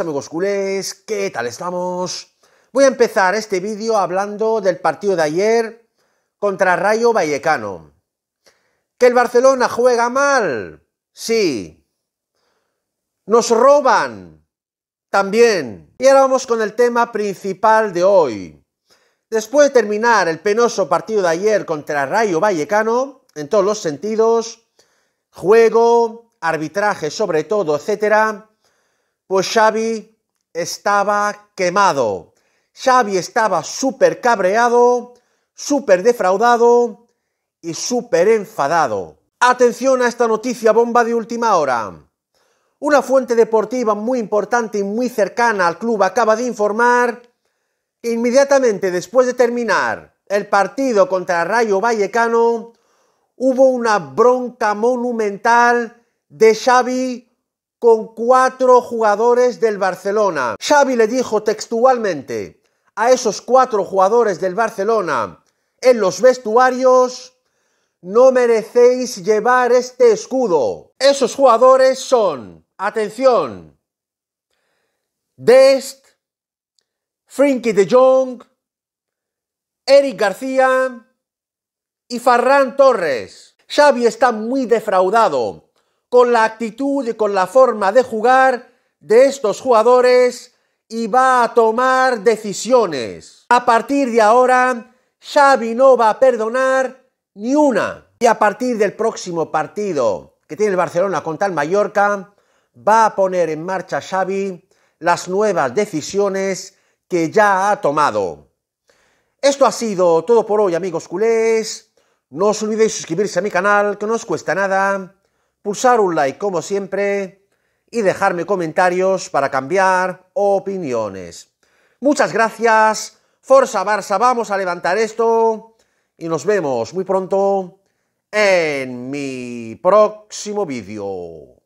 amigos culés, ¿qué tal estamos? Voy a empezar este vídeo hablando del partido de ayer contra Rayo Vallecano. ¿Que el Barcelona juega mal? Sí. ¿Nos roban? También. Y ahora vamos con el tema principal de hoy. Después de terminar el penoso partido de ayer contra Rayo Vallecano, en todos los sentidos, juego, arbitraje sobre todo, etcétera, pues Xavi estaba quemado. Xavi estaba súper cabreado, súper defraudado y súper enfadado. Atención a esta noticia bomba de última hora. Una fuente deportiva muy importante y muy cercana al club acaba de informar que inmediatamente después de terminar el partido contra Rayo Vallecano, hubo una bronca monumental de Xavi con cuatro jugadores del Barcelona. Xavi le dijo textualmente a esos cuatro jugadores del Barcelona en los vestuarios, no merecéis llevar este escudo. Esos jugadores son, atención, Dest, Frinky de Jong, Eric García y Farran Torres. Xavi está muy defraudado con la actitud y con la forma de jugar de estos jugadores y va a tomar decisiones. A partir de ahora, Xavi no va a perdonar ni una. Y a partir del próximo partido que tiene el Barcelona contra el Mallorca, va a poner en marcha Xavi las nuevas decisiones que ya ha tomado. Esto ha sido todo por hoy, amigos culés. No os olvidéis suscribirse a mi canal, que no os cuesta nada pulsar un like como siempre y dejarme comentarios para cambiar opiniones. Muchas gracias, Forza Barça, vamos a levantar esto y nos vemos muy pronto en mi próximo vídeo.